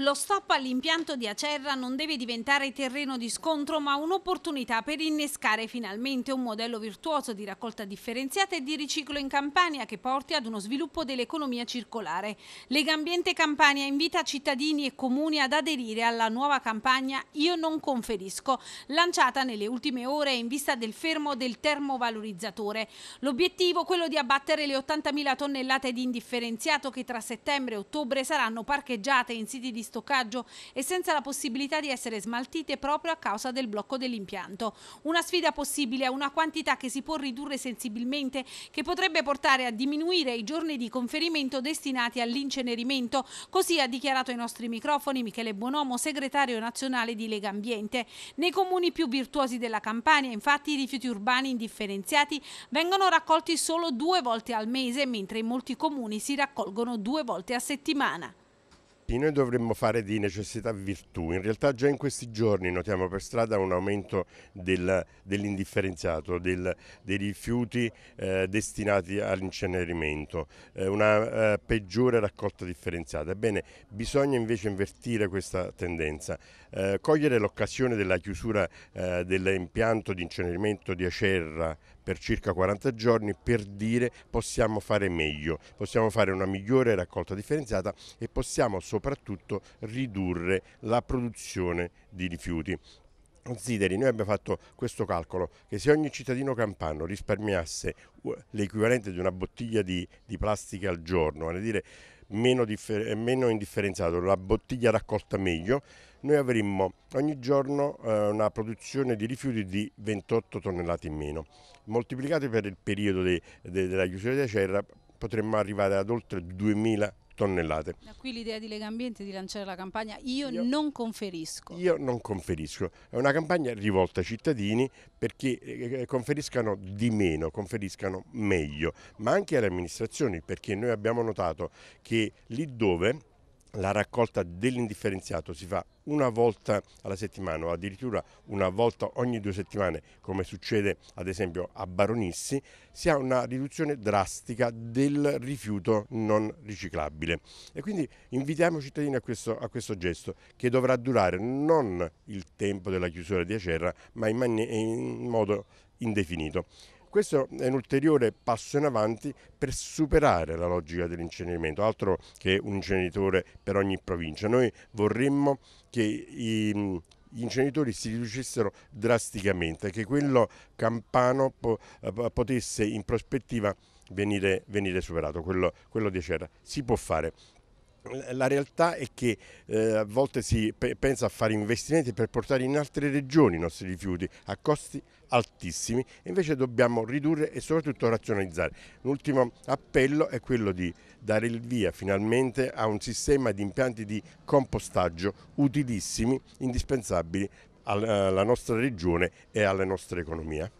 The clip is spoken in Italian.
Lo stop all'impianto di Acerra non deve diventare terreno di scontro ma un'opportunità per innescare finalmente un modello virtuoso di raccolta differenziata e di riciclo in Campania che porti ad uno sviluppo dell'economia circolare. Lega Ambiente Campania invita cittadini e comuni ad aderire alla nuova campagna Io non conferisco, lanciata nelle ultime ore in vista del fermo del termovalorizzatore. L'obiettivo è quello di abbattere le 80.000 tonnellate di indifferenziato che tra settembre e ottobre saranno parcheggiate in siti di stoccaggio e senza la possibilità di essere smaltite proprio a causa del blocco dell'impianto. Una sfida possibile è una quantità che si può ridurre sensibilmente che potrebbe portare a diminuire i giorni di conferimento destinati all'incenerimento, così ha dichiarato ai nostri microfoni Michele Buonomo, segretario nazionale di Lega Ambiente. Nei comuni più virtuosi della Campania, infatti, i rifiuti urbani indifferenziati vengono raccolti solo due volte al mese, mentre in molti comuni si raccolgono due volte a settimana noi dovremmo fare di necessità virtù. In realtà già in questi giorni notiamo per strada un aumento del, dell'indifferenziato, del, dei rifiuti eh, destinati all'incenerimento, eh, una eh, peggiore raccolta differenziata. Ebbene, bisogna invece invertire questa tendenza, eh, cogliere l'occasione della chiusura eh, dell'impianto di incenerimento di Acerra per circa 40 giorni per dire possiamo fare meglio, possiamo fare una migliore raccolta differenziata e possiamo soprattutto ridurre la produzione di rifiuti. Consideri, noi abbiamo fatto questo calcolo, che se ogni cittadino campano risparmiasse uh, l'equivalente di una bottiglia di, di plastica al giorno, vale a dire meno, meno indifferenziato, la bottiglia raccolta meglio, noi avremmo ogni giorno eh, una produzione di rifiuti di 28 tonnellate in meno. Moltiplicati per il periodo de, de, della chiusura della serra potremmo arrivare ad oltre 2000 tonnellate. Da qui l'idea di Lega Ambiente di lanciare la campagna Io, io non conferisco. Io non conferisco, è una campagna rivolta ai cittadini perché eh, eh, conferiscano di meno, conferiscano meglio, ma anche alle amministrazioni perché noi abbiamo notato che lì dove la raccolta dell'indifferenziato si fa una volta alla settimana o addirittura una volta ogni due settimane come succede ad esempio a Baronissi, si ha una riduzione drastica del rifiuto non riciclabile e quindi invitiamo i cittadini a questo, a questo gesto che dovrà durare non il tempo della chiusura di Acerra ma in, in modo indefinito. Questo è un ulteriore passo in avanti per superare la logica dell'incenerimento, altro che un inceneritore per ogni provincia. Noi vorremmo che i, gli inceneritori si riducessero drasticamente, che quello campano po eh, potesse in prospettiva venire, venire superato, quello, quello di Acerra. Si può fare. La realtà è che eh, a volte si pensa a fare investimenti per portare in altre regioni i nostri rifiuti a costi altissimi invece dobbiamo ridurre e soprattutto razionalizzare. L'ultimo appello è quello di dare il via finalmente a un sistema di impianti di compostaggio utilissimi, indispensabili alla nostra regione e alla nostra economia.